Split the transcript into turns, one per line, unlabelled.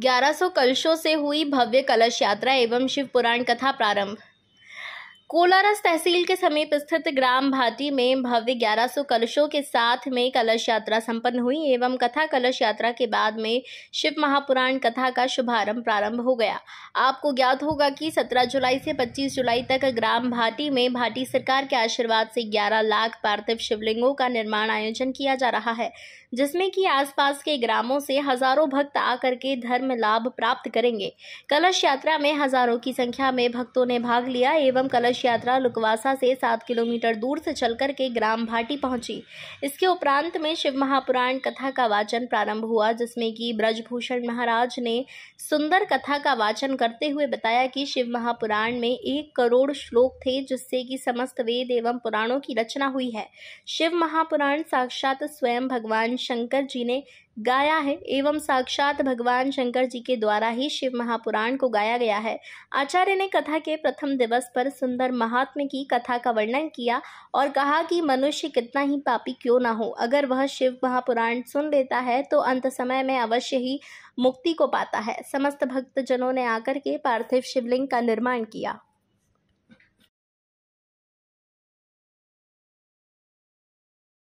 ग्यारह सौ कलशों से हुई भव्य कलश यात्रा एवं शिव पुराण कथा प्रारंभ कोलारस तहसील के समीप स्थित ग्राम भाटी में भव्य 1100 कलशों के साथ में कलश यात्रा संपन्न हुई एवं कथा कलश यात्रा के बाद में शिव महापुराण कथा का शुभारंभ प्रारंभ हो गया आपको ज्ञात होगा कि 17 जुलाई से 25 जुलाई तक ग्राम भाटी में भाटी सरकार के आशीर्वाद से 11 लाख पार्थिव शिवलिंगों का निर्माण आयोजन किया जा रहा है जिसमें कि आसपास के ग्रामों से हजारों भक्त आकर के धर्म लाभ प्राप्त करेंगे कलश यात्रा में हजारों की संख्या में भक्तों ने भाग लिया एवं कलश विशेष यात्रा लुकवासा से सात किलोमीटर दूर से चलकर के ग्राम भाटी पहुंची इसके उपरांत में शिव महापुराण कथा का वाचन प्रारंभ हुआ जिसमें कि ब्रजभूषण महाराज ने सुंदर कथा का वाचन करते हुए बताया कि शिव महापुराण में एक करोड़ श्लोक थे जिससे कि समस्त वेद एवं पुराणों की रचना हुई है शिव महापुराण साक्षात स्वयं भगवान शंकर जी ने गाया है एवं साक्षात भगवान शंकर जी के द्वारा ही शिव महापुराण को गाया गया है आचार्य ने कथा के प्रथम दिवस पर सुंदर महात्म्य की कथा का वर्णन किया और कहा कि मनुष्य कितना ही पापी क्यों ना हो अगर वह शिव महापुराण सुन लेता है तो अंत समय में अवश्य ही मुक्ति को पाता है समस्त भक्तजनों ने आकर के पार्थिव शिवलिंग का निर्माण किया